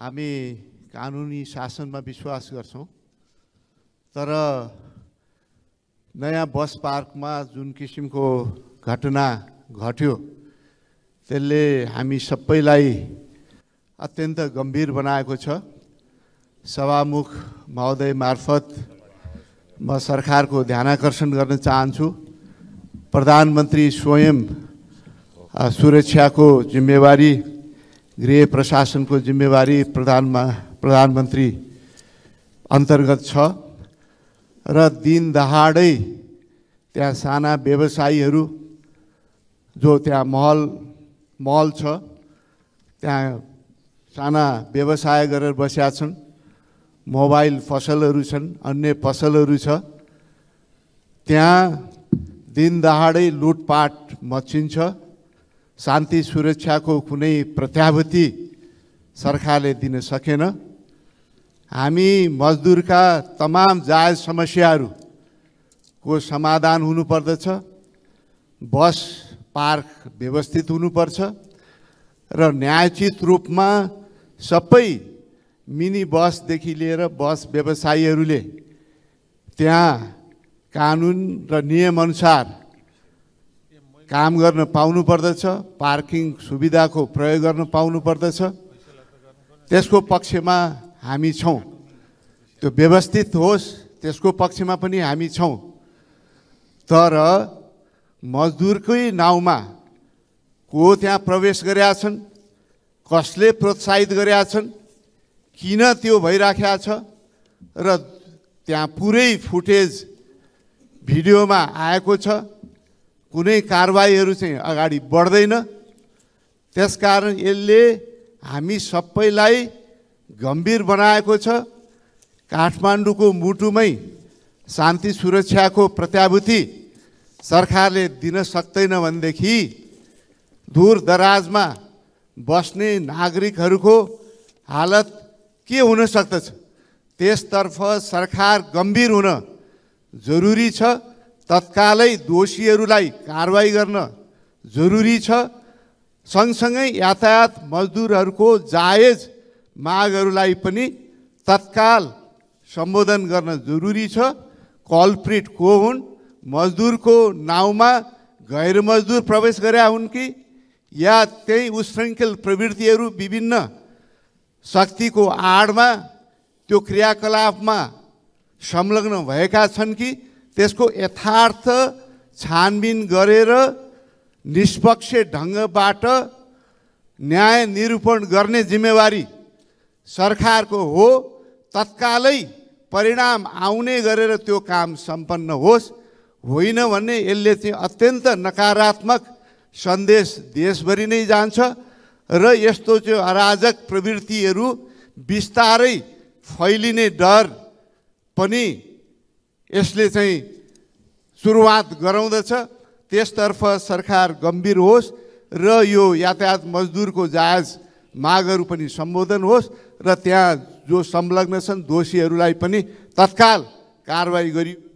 हामी कानुनी शासनमा विश्वास गर्छौँ तर नयाँ बस पार्कमा जुन किसिमको घटना घट्यो त्यसले हामी सबैलाई अत्यन्त गम्भीर बनाएको छ सभामुख महोदय मार्फत म मा सरकारको ध्यानकर्षण गर्न चाहन्छु प्रधानमन्त्री स्वयं सुरक्षाको जिम्मेवारी गृह प्रशासनको जिम्मेवारी प्रधानमा प्रधानमन्त्री अन्तर्गत छ र दिन दहाडै त्यहाँ साना व्यवसायीहरू जो त्यहाँ महल महल छ त्यहाँ साना व्यवसाय गरेर बसेका छन् मोबाइल फसलहरू छन् अन्य पसलहरू छ त्यहाँ दिन दहाडै लुटपाट मचिन्छ शान्ति सुरक्षाको कुनै प्रत्याभूति सरकारले दिन सकेन हामी मजदुरका तमाम जायज समस्याहरूको समाधान हुनुपर्दछ बस पार्क व्यवस्थित हुनुपर्छ र न्यायचित रूपमा सबै मिनी बसदेखि लिएर बस व्यवसायीहरूले त्यहाँ कानुन र नियमअनुसार काम गर्न पाउनु पर्दछ पार्किङ सुविधाको प्रयोग गर्न पाउनु पर्दछ त्यसको पक्षमा हामी छौँ त्यो व्यवस्थित होस् त्यसको पक्षमा पनि हामी छौँ तर मजदुरकै नाउँमा को त्यहाँ प्रवेश गरेका छन् कसले प्रोत्साहित गरेका छन् किन त्यो भइराखेका छ र त्यहाँ पुरै फुटेज भिडियोमा आएको छ कुनै कारवाहीहरू चाहिँ अगाडि बढ्दैन त्यसकारण यसले हामी सबैलाई गम्भीर बनाएको छ काठमाडौँको मुटुमै शान्ति सुरक्षाको प्रत्याभूति सरकारले दिन सक्दैन भनेदेखि दूर दराजमा बस्ने नागरिकहरूको हालत के हुन सक्दछ त्यसतर्फ सरकार गम्भीर हुन जरुरी छ तत्कालै दोषीहरूलाई कारवाही गर्न जरुरी छ सँगसँगै यातायात मजदुरहरूको जायज मागहरूलाई पनि तत्काल सम्बोधन गर्न जरुरी छ कल्प्रिट को हुन् मजदुरको नाउँमा गैर मजदुर प्रवेश गरे हुन् कि या त्यही उश्रृङ्खल प्रवृत्तिहरू विभिन्न शक्तिको आडमा त्यो क्रियाकलापमा संलग्न भएका छन् कि त्यसको यथार्थ छानबिन गरेर निष्पक्ष ढङ्गबाट न्याय निरूपण गर्ने जिम्मेवारी सरकारको हो तत्कालै परिणाम आउने गरेर त्यो काम सम्पन्न होस् होइन भने यसले चाहिँ अत्यन्त नकारात्मक सन्देश देशभरि नै जान्छ र यस्तो चाहिँ अराजक प्रवृत्तिहरू बिस्तारै फैलिने डर पनि यसले चाहिँ सुरुवात गराउँदछ त्यसतर्फ सरकार गम्भीर होस् र यो यातायात मजदुरको जायज मागहरू पनि सम्बोधन होस् र त्यहाँ जो संलग्न छन् दोषीहरूलाई पनि तत्काल कारवाही गरी